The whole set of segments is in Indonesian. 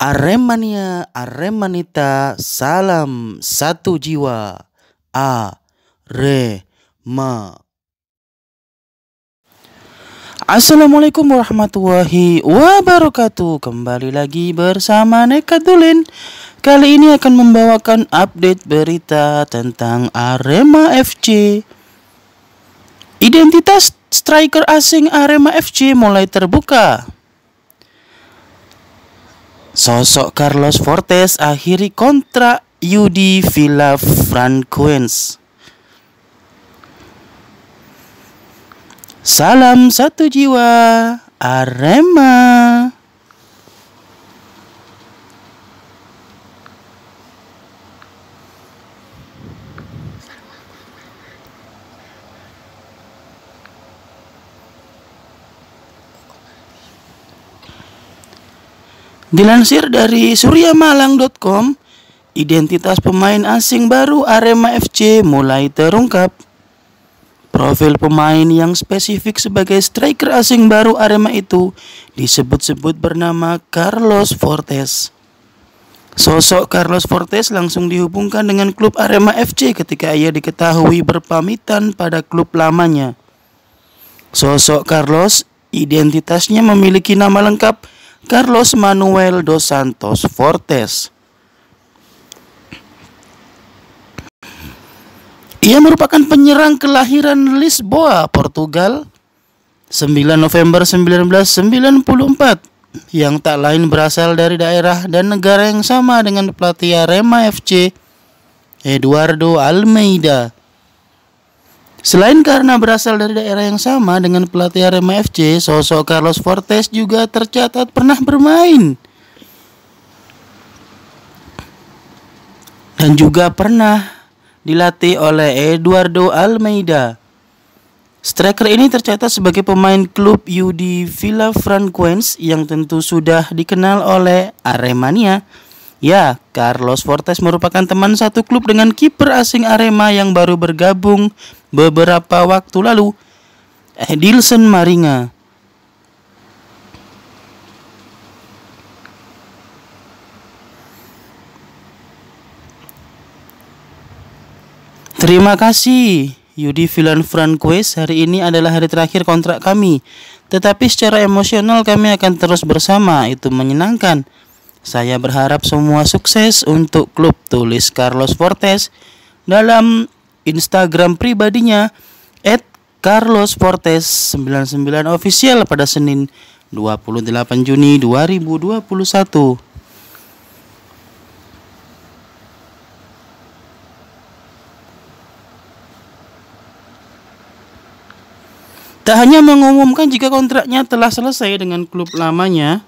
Aremania, Aremanita, salam satu jiwa. A. Re. Ma. Assalamualaikum warahmatullahi wabarakatuh Kembali lagi bersama Neka Kali ini akan membawakan update berita tentang Arema FC Identitas striker asing Arema FC mulai terbuka Sosok Carlos Fortes akhiri kontrak Yudi Villa Franquens. Salam satu jiwa Arema. Dilansir dari suryamalang.com, identitas pemain asing baru Arema FC mulai terungkap. Profil pemain yang spesifik sebagai striker asing baru Arema itu disebut-sebut bernama Carlos Fortes. Sosok Carlos Fortes langsung dihubungkan dengan klub Arema FC ketika ia diketahui berpamitan pada klub lamanya. Sosok Carlos, identitasnya memiliki nama lengkap Carlos Manuel dos Santos Fortes. Ia merupakan penyerang kelahiran Lisboa, Portugal, 9 November 1994, yang tak lain berasal dari daerah dan negara yang sama dengan pelatih Rema FC, Eduardo Almeida. Selain karena berasal dari daerah yang sama dengan pelatih Arema FC, sosok Carlos Fortes juga tercatat pernah bermain dan juga pernah dilatih oleh Eduardo Almeida. Striker ini tercatat sebagai pemain klub Villa Villafranquense yang tentu sudah dikenal oleh Aremania. Ya, Carlos Fortes merupakan teman satu klub dengan kiper asing Arema yang baru bergabung beberapa waktu lalu, Edilson Maringa. Terima kasih Yudi Villan Franquez. Hari ini adalah hari terakhir kontrak kami. Tetapi secara emosional kami akan terus bersama. Itu menyenangkan. Saya berharap semua sukses untuk klub tulis Carlos Fortes dalam Instagram pribadinya at Carlos Fortes 99 official pada Senin 28 Juni 2021. Tak hanya mengumumkan jika kontraknya telah selesai dengan klub lamanya,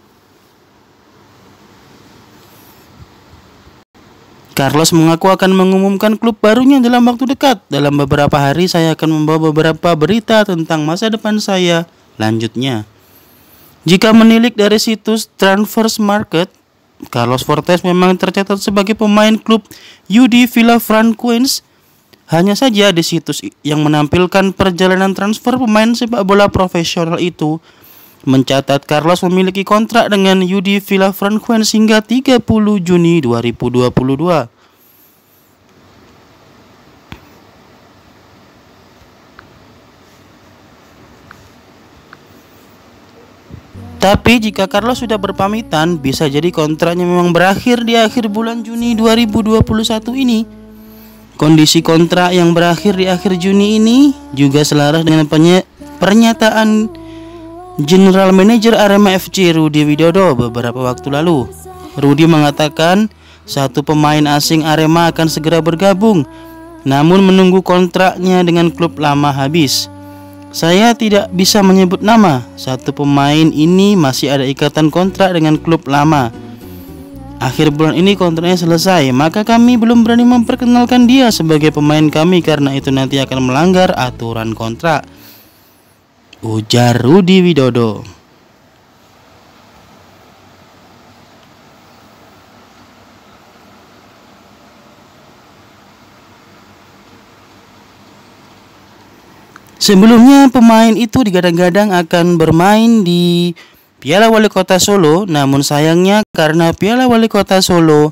Carlos mengaku akan mengumumkan klub barunya dalam waktu dekat. Dalam beberapa hari saya akan membawa beberapa berita tentang masa depan saya. Lanjutnya. Jika menilik dari situs Transfer Market, Carlos Fortes memang tercatat sebagai pemain klub UD Villa Franquins. Hanya saja di situs yang menampilkan perjalanan transfer pemain sepak bola profesional itu mencatat Carlos memiliki kontrak dengan Yudi Villafranquin hingga 30 Juni 2022. Tapi jika Carlos sudah berpamitan, bisa jadi kontraknya memang berakhir di akhir bulan Juni 2021 ini. Kondisi kontrak yang berakhir di akhir Juni ini juga selaras dengan pernyataan General Manager Arema FC Rudi Widodo beberapa waktu lalu. Rudi mengatakan satu pemain asing Arema akan segera bergabung, namun menunggu kontraknya dengan klub lama habis. Saya tidak bisa menyebut nama, satu pemain ini masih ada ikatan kontrak dengan klub lama. Akhir bulan ini kontraknya selesai, maka kami belum berani memperkenalkan dia sebagai pemain kami karena itu nanti akan melanggar aturan kontrak ujar Rudi Widodo. Sebelumnya pemain itu digadang-gadang akan bermain di Piala Wali Kota Solo, namun sayangnya karena Piala Wali Kota Solo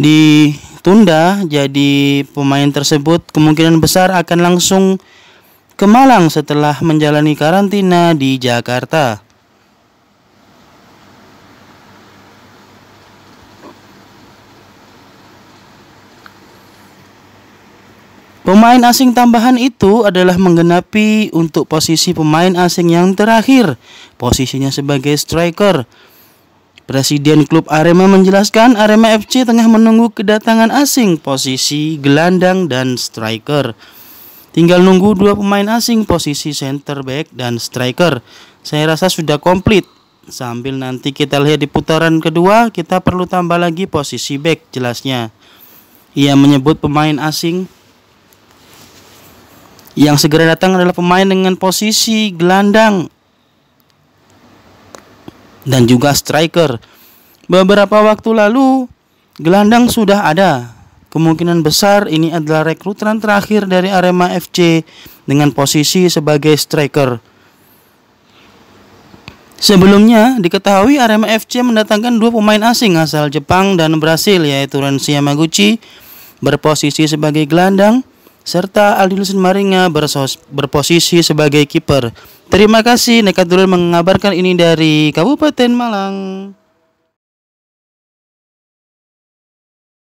ditunda, jadi pemain tersebut kemungkinan besar akan langsung ke Malang setelah menjalani karantina di Jakarta. Pemain asing tambahan itu adalah menggenapi untuk posisi pemain asing yang terakhir, posisinya sebagai striker. Presiden klub Arema menjelaskan Arema FC tengah menunggu kedatangan asing posisi gelandang dan striker. Tinggal nunggu dua pemain asing posisi center back dan striker. Saya rasa sudah komplit. Sambil nanti kita lihat di putaran kedua, kita perlu tambah lagi posisi back jelasnya. Ia menyebut pemain asing yang segera datang adalah pemain dengan posisi gelandang dan juga striker. Beberapa waktu lalu gelandang sudah ada, Kemungkinan besar ini adalah rekrutan terakhir dari Arema FC dengan posisi sebagai striker. Sebelumnya diketahui Arema FC mendatangkan dua pemain asing asal Jepang dan Brasil yaitu Renzi Yamaguchi berposisi sebagai gelandang serta Aldilson Maringa bersos berposisi sebagai kiper. Terima kasih Nekat Nekadulun mengabarkan ini dari Kabupaten Malang.